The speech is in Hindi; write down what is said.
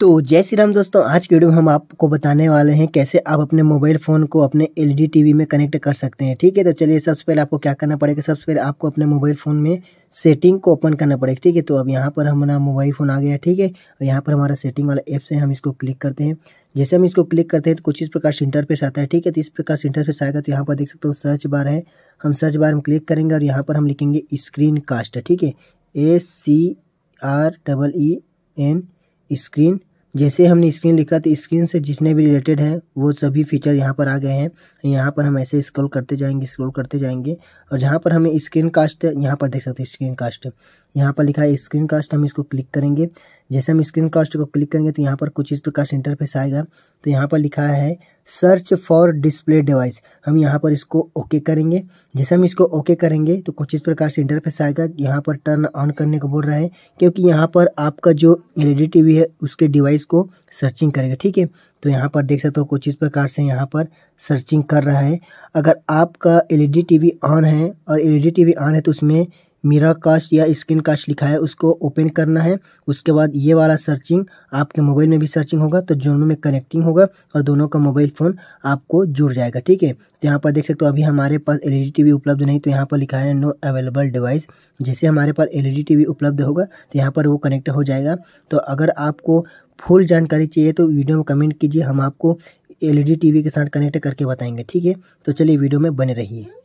तो जय श्री राम दोस्तों आज की वीडियो में हम आपको बताने वाले हैं कैसे आप अपने मोबाइल फ़ोन को अपने एलईडी टीवी में कनेक्ट कर सकते हैं ठीक है तो चलिए सबसे पहले आपको क्या करना पड़ेगा सबसे पहले आपको अपने मोबाइल फ़ोन में सेटिंग को ओपन करना पड़ेगा ठीक है तो अब यहाँ पर हमारा मोबाइल फ़ोन आ गया ठीक है और यहाँ पर हमारा सेटिंग वाला ऐप है हम इसको क्लिक करते हैं जैसे हम इसको क्लिक करते हैं तो कुछ इस प्रकार से इंटरफेस आता है ठीक है तो इस प्रकार से इंटरफेस आएगा तो यहाँ पर देख सकते हो सर्च बार है हम सर्च बार में क्लिक करेंगे और यहाँ पर हम लिखेंगे स्क्रीन कास्ट ठीक है A C R double E N screen जैसे हमने स्क्रीन लिखा तो स्क्रीन से जितने भी रिलेटेड है वो सभी फीचर यहाँ पर आ गए हैं यहाँ पर हम ऐसे स्क्रॉल करते जाएंगे स्क्रॉल करते जाएंगे और जहाँ पर हमें स्क्रीन कास्ट यहाँ पर देख सकते हैं स्क्रीन कास्ट यहाँ पर लिखा है स्क्रीन कास्ट हम इसको क्लिक करेंगे जैसे हम स्क्रीन कास्ट को क्लिक करेंगे तो यहाँ पर कुछ इस प्रकार से इंटरफेस आएगा तो यहाँ पर लिखा है सर्च फॉर डिस्प्ले डिवाइस हम यहाँ पर इसको ओके करेंगे जैसे हम इसको ओके करेंगे तो कुछ इस प्रकार से इंटरफेस आएगा यहाँ पर टर्न ऑन करने को बोल रहा है क्योंकि यहाँ पर आपका जो टी वी e है उसके डिवाइस को सर्चिंग करेगा ठीक है तो यहाँ पर देख सकते हो कुछ इस प्रकार से यहाँ पर सर्चिंग कर रहा है अगर आपका टी वी ऑन है और टी वी ऑन है तो उसमें मिरर कास्ट या स्क्रीन कास्ट लिखा है उसको ओपन करना है उसके बाद ये वाला सर्चिंग आपके मोबाइल में भी सर्चिंग होगा तो दोनों में कनेक्टिंग होगा और दोनों का मोबाइल फ़ोन आपको जुड़ जाएगा ठीक है तो यहाँ पर देख सकते हो अभी हमारे पास एल ई टी वी उपलब्ध नहीं तो यहाँ पर लिखा है नो अवेलेबल डिवाइस जैसे हमारे पास एल ई टी वी उपलब्ध होगा तो यहाँ पर वो कनेक्ट हो जाएगा तो अगर आपको फुल जानकारी चाहिए तो वीडियो में कमेंट कीजिए हम आपको एल ई e के साथ कनेक्ट करके बताएंगे ठीक है तो चलिए वीडियो में बने रहिए